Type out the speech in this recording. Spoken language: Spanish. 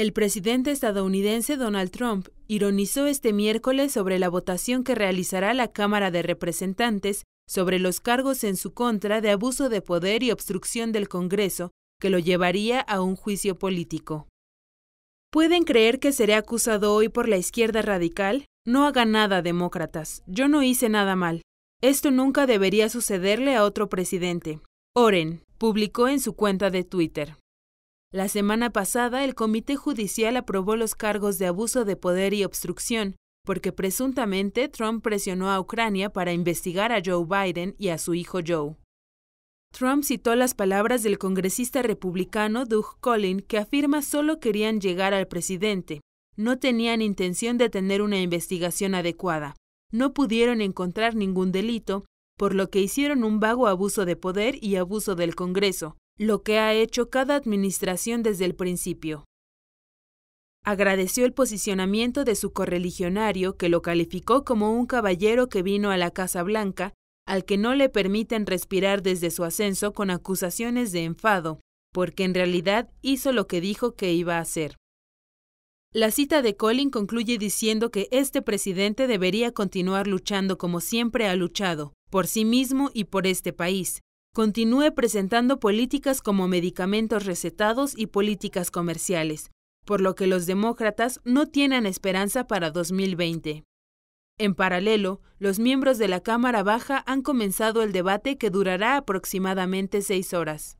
El presidente estadounidense Donald Trump ironizó este miércoles sobre la votación que realizará la Cámara de Representantes sobre los cargos en su contra de abuso de poder y obstrucción del Congreso, que lo llevaría a un juicio político. ¿Pueden creer que seré acusado hoy por la izquierda radical? No haga nada, demócratas. Yo no hice nada mal. Esto nunca debería sucederle a otro presidente. Oren, publicó en su cuenta de Twitter. La semana pasada, el Comité Judicial aprobó los cargos de abuso de poder y obstrucción, porque presuntamente Trump presionó a Ucrania para investigar a Joe Biden y a su hijo Joe. Trump citó las palabras del congresista republicano Doug Collin, que afirma solo querían llegar al presidente. No tenían intención de tener una investigación adecuada. No pudieron encontrar ningún delito, por lo que hicieron un vago abuso de poder y abuso del Congreso, lo que ha hecho cada administración desde el principio. Agradeció el posicionamiento de su correligionario que lo calificó como un caballero que vino a la Casa Blanca, al que no le permiten respirar desde su ascenso con acusaciones de enfado, porque en realidad hizo lo que dijo que iba a hacer. La cita de Colin concluye diciendo que este presidente debería continuar luchando como siempre ha luchado, por sí mismo y por este país, continúe presentando políticas como medicamentos recetados y políticas comerciales, por lo que los demócratas no tienen esperanza para 2020. En paralelo, los miembros de la Cámara Baja han comenzado el debate que durará aproximadamente seis horas.